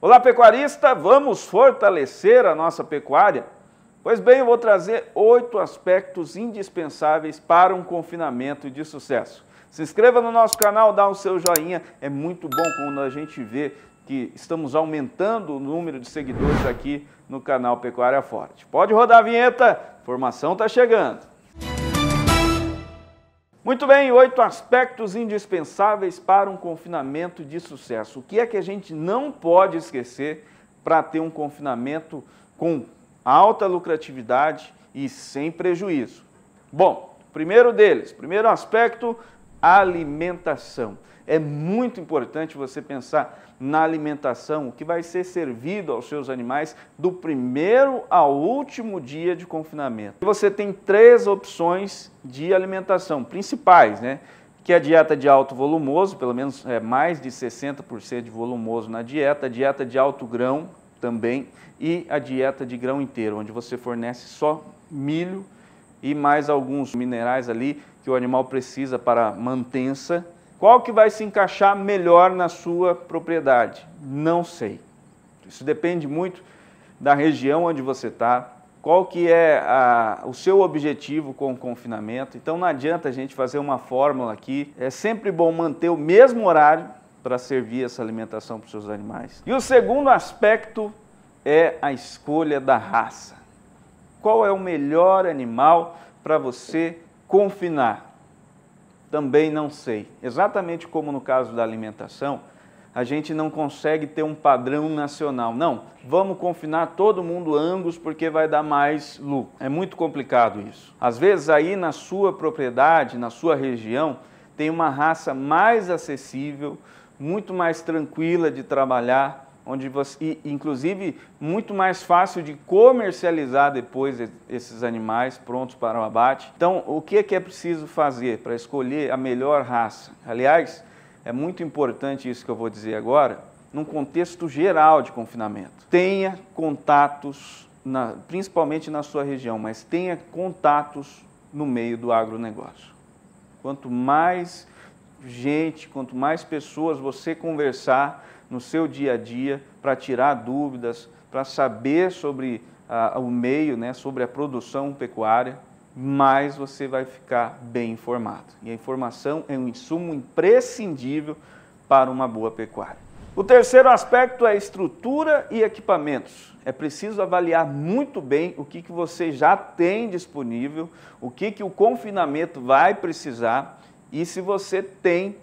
Olá, pecuarista! Vamos fortalecer a nossa pecuária? Pois bem, eu vou trazer oito aspectos indispensáveis para um confinamento de sucesso. Se inscreva no nosso canal, dá o seu joinha. É muito bom quando a gente vê que estamos aumentando o número de seguidores aqui no canal Pecuária Forte. Pode rodar a vinheta, formação está chegando. Muito bem, oito aspectos indispensáveis para um confinamento de sucesso. O que é que a gente não pode esquecer para ter um confinamento com alta lucratividade e sem prejuízo? Bom, primeiro deles, primeiro aspecto, alimentação. É muito importante você pensar na alimentação, o que vai ser servido aos seus animais do primeiro ao último dia de confinamento. Você tem três opções de alimentação principais, né? Que é a dieta de alto volumoso, pelo menos é, mais de 60% de volumoso na dieta, a dieta de alto grão também e a dieta de grão inteiro, onde você fornece só milho e mais alguns minerais ali que o animal precisa para mantença, qual que vai se encaixar melhor na sua propriedade? Não sei. Isso depende muito da região onde você está, qual que é a, o seu objetivo com o confinamento. Então não adianta a gente fazer uma fórmula aqui. É sempre bom manter o mesmo horário para servir essa alimentação para os seus animais. E o segundo aspecto é a escolha da raça. Qual é o melhor animal para você Confinar. Também não sei. Exatamente como no caso da alimentação, a gente não consegue ter um padrão nacional. Não, vamos confinar todo mundo angus porque vai dar mais lucro. É muito complicado isso. Às vezes aí na sua propriedade, na sua região, tem uma raça mais acessível, muito mais tranquila de trabalhar, onde você, inclusive, muito mais fácil de comercializar depois esses animais prontos para o abate. Então, o que é que é preciso fazer para escolher a melhor raça? Aliás, é muito importante isso que eu vou dizer agora, num contexto geral de confinamento. Tenha contatos, na, principalmente na sua região, mas tenha contatos no meio do agronegócio. Quanto mais gente, quanto mais pessoas você conversar, no seu dia a dia para tirar dúvidas, para saber sobre ah, o meio, né, sobre a produção pecuária, mais você vai ficar bem informado. E a informação é um insumo imprescindível para uma boa pecuária. O terceiro aspecto é estrutura e equipamentos. É preciso avaliar muito bem o que, que você já tem disponível, o que, que o confinamento vai precisar e se você tem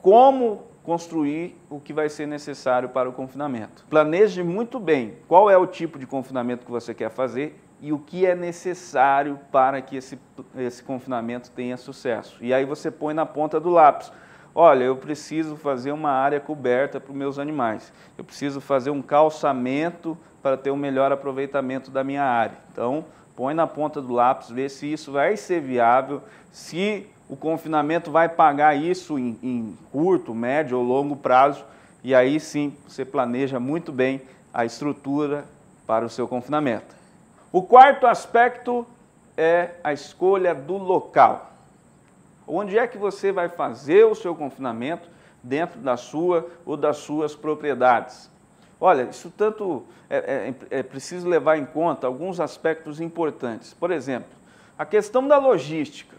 como construir o que vai ser necessário para o confinamento. Planeje muito bem qual é o tipo de confinamento que você quer fazer e o que é necessário para que esse, esse confinamento tenha sucesso. E aí você põe na ponta do lápis. Olha, eu preciso fazer uma área coberta para os meus animais. Eu preciso fazer um calçamento para ter um melhor aproveitamento da minha área. Então, põe na ponta do lápis, vê se isso vai ser viável, se o confinamento vai pagar isso em, em curto, médio ou longo prazo, e aí sim você planeja muito bem a estrutura para o seu confinamento. O quarto aspecto é a escolha do local. Onde é que você vai fazer o seu confinamento dentro da sua ou das suas propriedades? Olha, isso tanto é, é, é preciso levar em conta alguns aspectos importantes. Por exemplo, a questão da logística.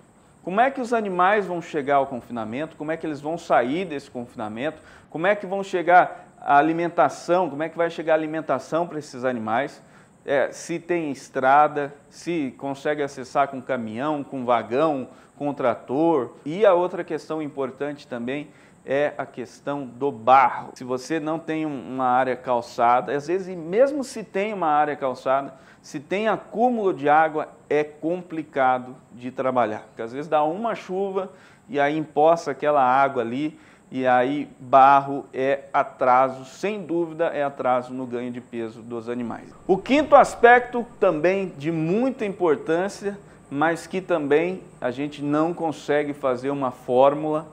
Como é que os animais vão chegar ao confinamento? Como é que eles vão sair desse confinamento? Como é que vão chegar a alimentação? Como é que vai chegar a alimentação para esses animais? É, se tem estrada, se consegue acessar com caminhão, com vagão, com trator. E a outra questão importante também é a questão do barro. Se você não tem uma área calçada, às vezes, mesmo se tem uma área calçada, se tem acúmulo de água, é complicado de trabalhar. Porque às vezes dá uma chuva e aí empoça aquela água ali, e aí barro é atraso, sem dúvida é atraso no ganho de peso dos animais. O quinto aspecto também de muita importância, mas que também a gente não consegue fazer uma fórmula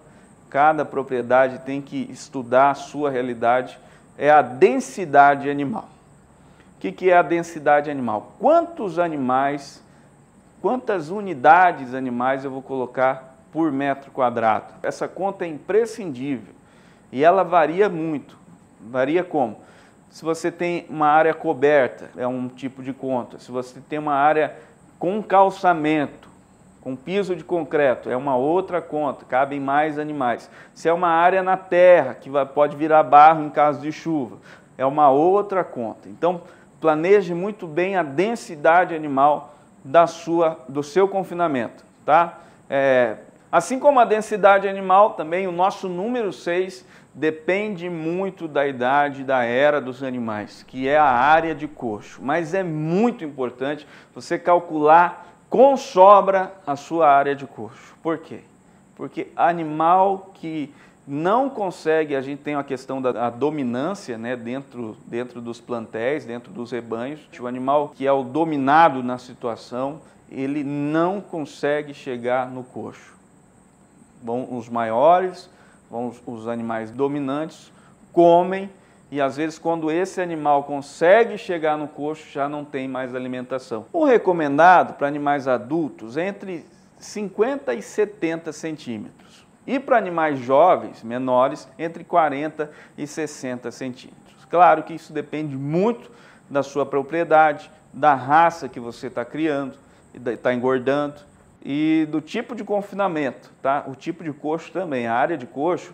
cada propriedade tem que estudar a sua realidade, é a densidade animal. O que, que é a densidade animal? Quantos animais, quantas unidades animais eu vou colocar por metro quadrado? Essa conta é imprescindível e ela varia muito. Varia como? Se você tem uma área coberta, é um tipo de conta. Se você tem uma área com calçamento, com piso de concreto, é uma outra conta, cabem mais animais. Se é uma área na terra, que pode virar barro em caso de chuva, é uma outra conta. Então, planeje muito bem a densidade animal da sua, do seu confinamento, tá? É, assim como a densidade animal, também o nosso número 6 depende muito da idade da era dos animais, que é a área de coxo. Mas é muito importante você calcular com sobra a sua área de curso. Por quê? Porque animal que não consegue, a gente tem a questão da a dominância né, dentro, dentro dos plantéis, dentro dos rebanhos. O animal que é o dominado na situação, ele não consegue chegar no coxo. Vão os maiores, vão os, os animais dominantes, comem e às vezes, quando esse animal consegue chegar no coxo, já não tem mais alimentação. O recomendado para animais adultos é entre 50 e 70 centímetros. E para animais jovens, menores, entre 40 e 60 centímetros. Claro que isso depende muito da sua propriedade, da raça que você está criando, está engordando e do tipo de confinamento, tá? O tipo de coxo também, a área de coxo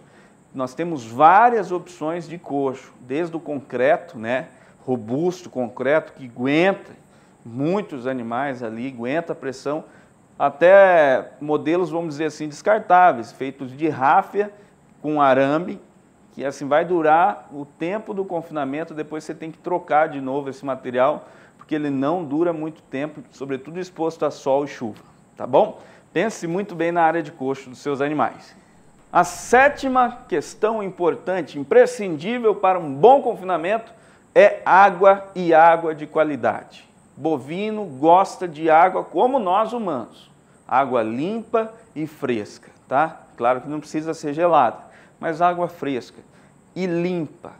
nós temos várias opções de coxo, desde o concreto, né, robusto, concreto, que aguenta muitos animais ali, aguenta a pressão, até modelos, vamos dizer assim, descartáveis, feitos de ráfia com arame, que assim vai durar o tempo do confinamento, depois você tem que trocar de novo esse material, porque ele não dura muito tempo, sobretudo exposto a sol e chuva, tá bom? Pense muito bem na área de coxo dos seus animais. A sétima questão importante, imprescindível para um bom confinamento, é água e água de qualidade. Bovino gosta de água como nós humanos, água limpa e fresca, tá? Claro que não precisa ser gelada, mas água fresca e limpa.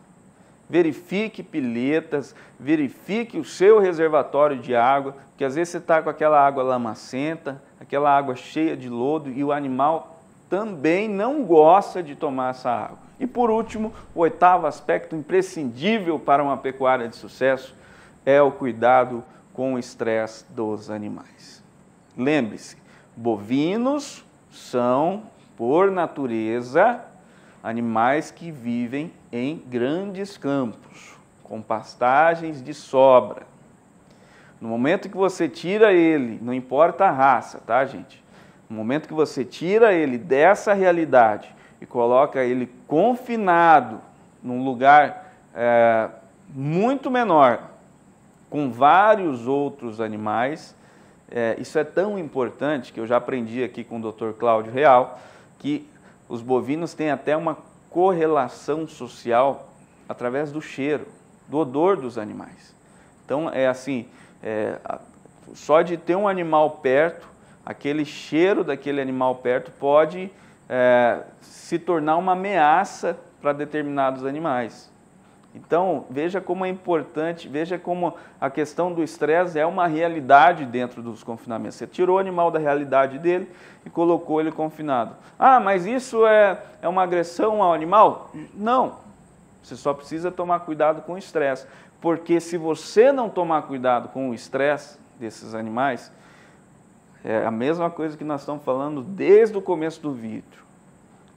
Verifique piletas, verifique o seu reservatório de água, porque às vezes você está com aquela água lamacenta, aquela água cheia de lodo e o animal também não gosta de tomar essa água. E por último, o oitavo aspecto imprescindível para uma pecuária de sucesso é o cuidado com o estresse dos animais. Lembre-se, bovinos são, por natureza, animais que vivem em grandes campos, com pastagens de sobra. No momento que você tira ele, não importa a raça, tá, gente? No momento que você tira ele dessa realidade e coloca ele confinado num lugar é, muito menor, com vários outros animais, é, isso é tão importante que eu já aprendi aqui com o Dr. Cláudio Real, que os bovinos têm até uma correlação social através do cheiro, do odor dos animais. Então, é assim, é, só de ter um animal perto aquele cheiro daquele animal perto pode é, se tornar uma ameaça para determinados animais. Então, veja como é importante, veja como a questão do estresse é uma realidade dentro dos confinamentos. Você tirou o animal da realidade dele e colocou ele confinado. Ah, mas isso é, é uma agressão ao animal? Não. Você só precisa tomar cuidado com o estresse. Porque se você não tomar cuidado com o estresse desses animais, é a mesma coisa que nós estamos falando desde o começo do vídeo.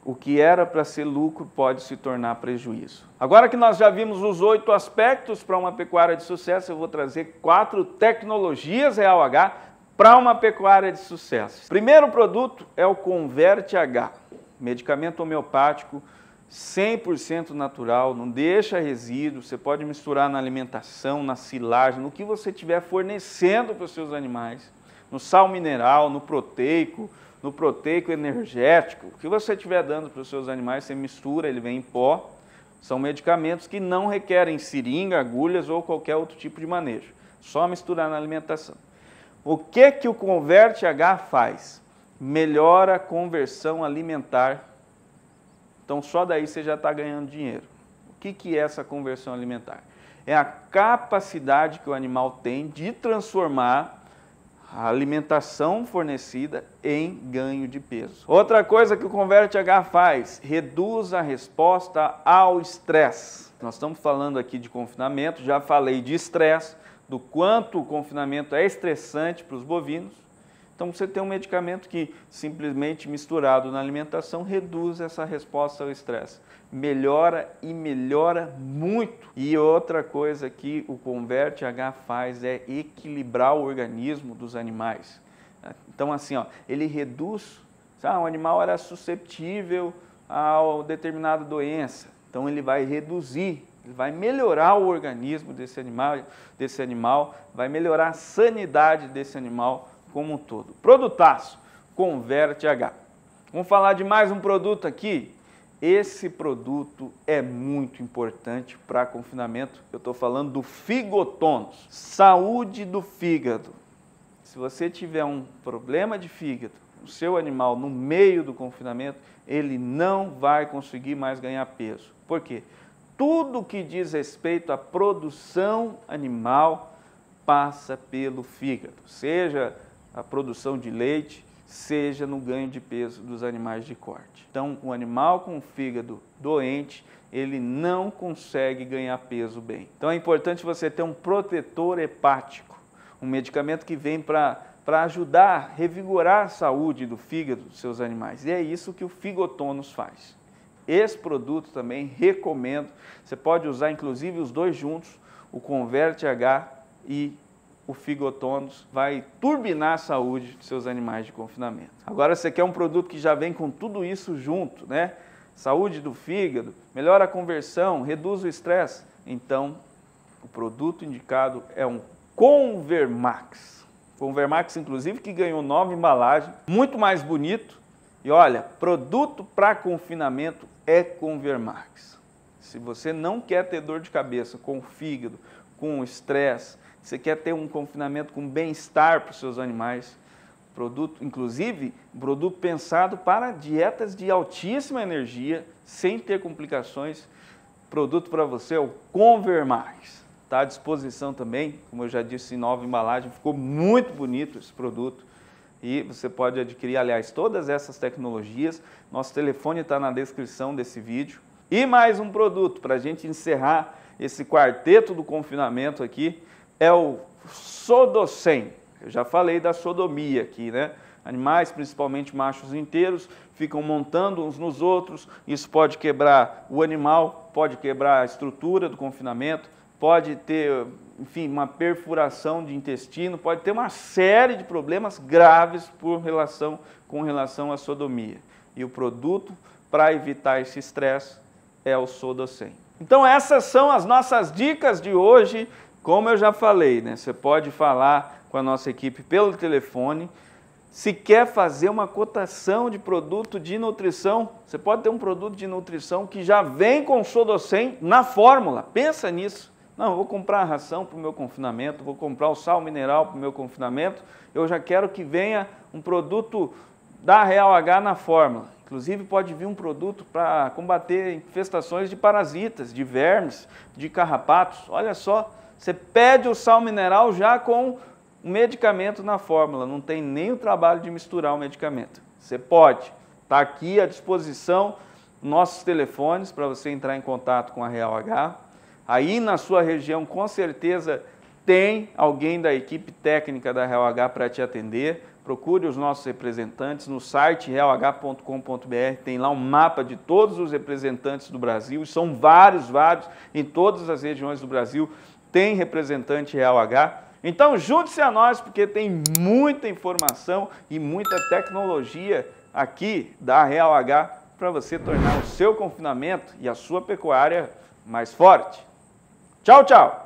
O que era para ser lucro pode se tornar prejuízo. Agora que nós já vimos os oito aspectos para uma pecuária de sucesso, eu vou trazer quatro tecnologias Real H para uma pecuária de sucesso. Primeiro produto é o Converte H, medicamento homeopático 100% natural, não deixa resíduo, você pode misturar na alimentação, na silagem, no que você estiver fornecendo para os seus animais no sal mineral, no proteico, no proteico energético. O que você estiver dando para os seus animais, você mistura, ele vem em pó. São medicamentos que não requerem seringa, agulhas ou qualquer outro tipo de manejo. Só misturar na alimentação. O que que o Converte H faz? Melhora a conversão alimentar. Então só daí você já está ganhando dinheiro. O que, que é essa conversão alimentar? É a capacidade que o animal tem de transformar a alimentação fornecida em ganho de peso. Outra coisa que o Converte H faz, reduz a resposta ao estresse. Nós estamos falando aqui de confinamento, já falei de estresse, do quanto o confinamento é estressante para os bovinos. Então você tem um medicamento que simplesmente misturado na alimentação reduz essa resposta ao estresse. Melhora e melhora muito. E outra coisa que o Converte H faz é equilibrar o organismo dos animais. Então assim, ó, ele reduz, sabe, o animal era susceptível a determinada doença. Então ele vai reduzir ele vai melhorar o organismo desse animal, desse animal, vai melhorar a sanidade desse animal como um todo. Produtaço, Converte H. Vamos falar de mais um produto aqui? Esse produto é muito importante para confinamento. Eu estou falando do figotons. Saúde do fígado. Se você tiver um problema de fígado, o seu animal no meio do confinamento, ele não vai conseguir mais ganhar peso. Por quê? Tudo que diz respeito à produção animal passa pelo fígado, seja a produção de leite seja no ganho de peso dos animais de corte. Então, o animal com o fígado doente, ele não consegue ganhar peso bem. Então, é importante você ter um protetor hepático, um medicamento que vem para para ajudar a revigorar a saúde do fígado dos seus animais. E é isso que o Figotonos faz. Esse produto também recomendo. Você pode usar inclusive os dois juntos, o Converte H e o figotônus vai turbinar a saúde de seus animais de confinamento. Agora você quer um produto que já vem com tudo isso junto, né? Saúde do fígado, melhora a conversão, reduz o estresse. Então, o produto indicado é um Convermax. Convermax, inclusive, que ganhou nova embalagem, muito mais bonito. E olha, produto para confinamento é Convermax. Se você não quer ter dor de cabeça com o fígado, com o estresse, você quer ter um confinamento com bem-estar para os seus animais, produto, inclusive produto pensado para dietas de altíssima energia, sem ter complicações, produto para você é o Convermax. Está à disposição também, como eu já disse, em nova embalagem, ficou muito bonito esse produto. E você pode adquirir, aliás, todas essas tecnologias. Nosso telefone está na descrição desse vídeo. E mais um produto para a gente encerrar esse quarteto do confinamento aqui é o sodocem. Eu já falei da sodomia aqui, né? Animais, principalmente machos inteiros, ficam montando uns nos outros. Isso pode quebrar o animal, pode quebrar a estrutura do confinamento, pode ter, enfim, uma perfuração de intestino, pode ter uma série de problemas graves por relação com relação à sodomia. E o produto para evitar esse estresse é o sodocem. Então essas são as nossas dicas de hoje como eu já falei, né, você pode falar com a nossa equipe pelo telefone. Se quer fazer uma cotação de produto de nutrição, você pode ter um produto de nutrição que já vem com Sodocem na fórmula. Pensa nisso. Não, vou comprar a ração para o meu confinamento, vou comprar o sal mineral para o meu confinamento. Eu já quero que venha um produto da Real H na fórmula. Inclusive pode vir um produto para combater infestações de parasitas, de vermes, de carrapatos. Olha só, você pede o sal mineral já com o medicamento na fórmula, não tem nem o trabalho de misturar o medicamento. Você pode, está aqui à disposição nossos telefones para você entrar em contato com a Real H. Aí na sua região, com certeza, tem alguém da equipe técnica da Real H para te atender procure os nossos representantes no site realh.com.br, tem lá um mapa de todos os representantes do Brasil, são vários, vários, em todas as regiões do Brasil tem representante Real H. Então junte-se a nós porque tem muita informação e muita tecnologia aqui da Real H para você tornar o seu confinamento e a sua pecuária mais forte. Tchau, tchau!